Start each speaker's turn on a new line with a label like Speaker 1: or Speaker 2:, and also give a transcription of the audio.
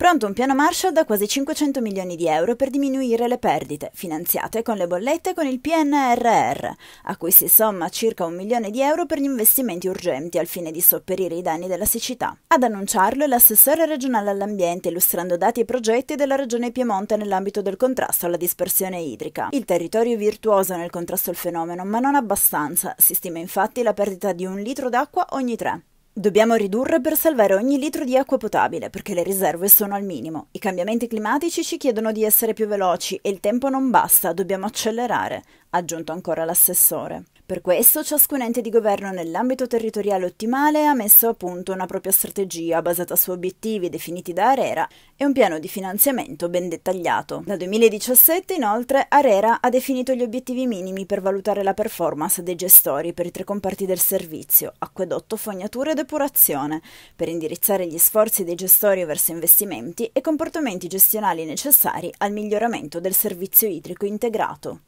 Speaker 1: Pronto un piano Marshall da quasi 500 milioni di euro per diminuire le perdite, finanziate con le bollette e con il PNRR, a cui si somma circa un milione di euro per gli investimenti urgenti al fine di sopperire i danni della siccità. Ad annunciarlo è l'assessore regionale all'ambiente, illustrando dati e progetti della regione Piemonte nell'ambito del contrasto alla dispersione idrica. Il territorio è virtuoso nel contrasto al fenomeno, ma non abbastanza. Si stima infatti la perdita di un litro d'acqua ogni tre. Dobbiamo ridurre per salvare ogni litro di acqua potabile perché le riserve sono al minimo. I cambiamenti climatici ci chiedono di essere più veloci e il tempo non basta, dobbiamo accelerare, ha aggiunto ancora l'assessore. Per questo ciascun ente di governo nell'ambito territoriale ottimale ha messo a punto una propria strategia basata su obiettivi definiti da Arera e un piano di finanziamento ben dettagliato. Dal 2017 inoltre Arera ha definito gli obiettivi minimi per valutare la performance dei gestori per i tre comparti del servizio, acquedotto, fognatura e depurazione, per indirizzare gli sforzi dei gestori verso investimenti e comportamenti gestionali necessari al miglioramento del servizio idrico integrato.